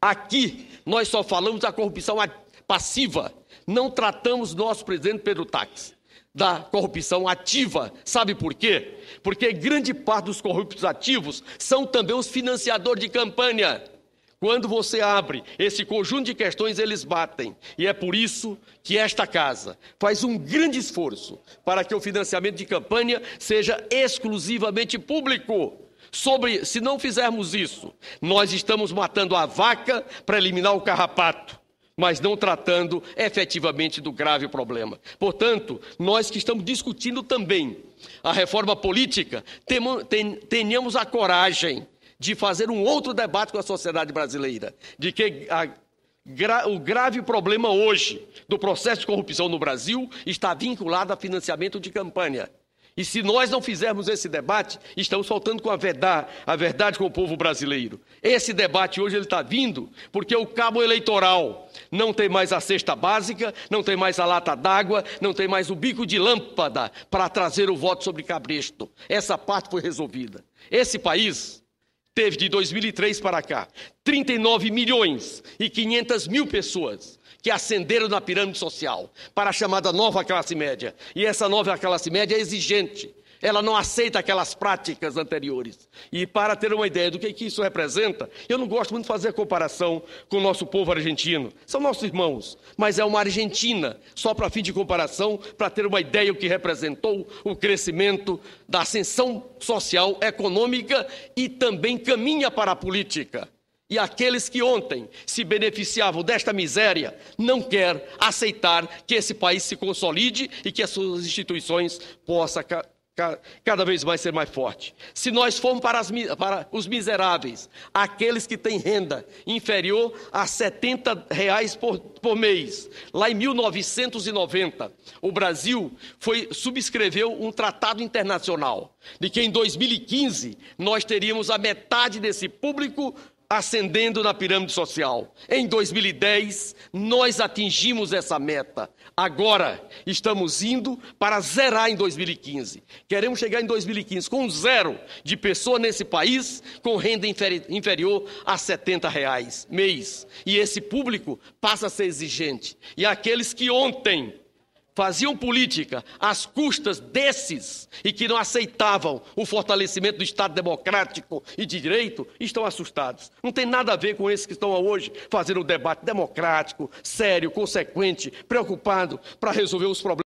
Aqui nós só falamos da corrupção passiva, não tratamos nosso presidente Pedro Taques da corrupção ativa. Sabe por quê? Porque grande parte dos corruptos ativos são também os financiadores de campanha. Quando você abre esse conjunto de questões, eles batem. E é por isso que esta casa faz um grande esforço para que o financiamento de campanha seja exclusivamente público sobre se não fizermos isso, nós estamos matando a vaca para eliminar o carrapato, mas não tratando efetivamente do grave problema. Portanto, nós que estamos discutindo também a reforma política, tenhamos a coragem de fazer um outro debate com a sociedade brasileira, de que a o grave problema hoje do processo de corrupção no Brasil está vinculado a financiamento de campanha. E se nós não fizermos esse debate, estamos faltando com a verdade, a verdade com o povo brasileiro. Esse debate hoje ele está vindo porque o cabo eleitoral não tem mais a cesta básica, não tem mais a lata d'água, não tem mais o bico de lâmpada para trazer o voto sobre cabresto. Essa parte foi resolvida. Esse país teve de 2003 para cá 39 milhões e 500 mil pessoas que ascenderam na pirâmide social para a chamada nova classe média. E essa nova classe média é exigente, ela não aceita aquelas práticas anteriores. E para ter uma ideia do que, que isso representa, eu não gosto muito de fazer comparação com o nosso povo argentino. São nossos irmãos, mas é uma Argentina, só para fim de comparação, para ter uma ideia do que representou o crescimento da ascensão social, econômica e também caminha para a política. E aqueles que ontem se beneficiavam desta miséria não quer aceitar que esse país se consolide e que as suas instituições possam cada vez vai ser mais forte. Se nós formos para, as, para, os miseráveis, aqueles que têm renda inferior a 70 reais por, por mês, lá em 1990, o Brasil foi, subscreveu um tratado internacional de que em 2015 nós teríamos a metade desse público ascendendo na pirâmide social. Em 2010, nós atingimos essa meta. Agora, estamos indo para zerar em 2015. Queremos chegar em 2015 com zero de pessoa nesse país com renda inferior a 70 reais mês. E esse público passa a ser exigente. E aqueles que ontem faziam política às custas desses e que não aceitavam o fortalecimento do Estado democrático e de direito, estão assustados. Não tem nada a ver com esses que estão hoje fazendo um debate democrático, sério, consequente, preocupado para resolver os problemas.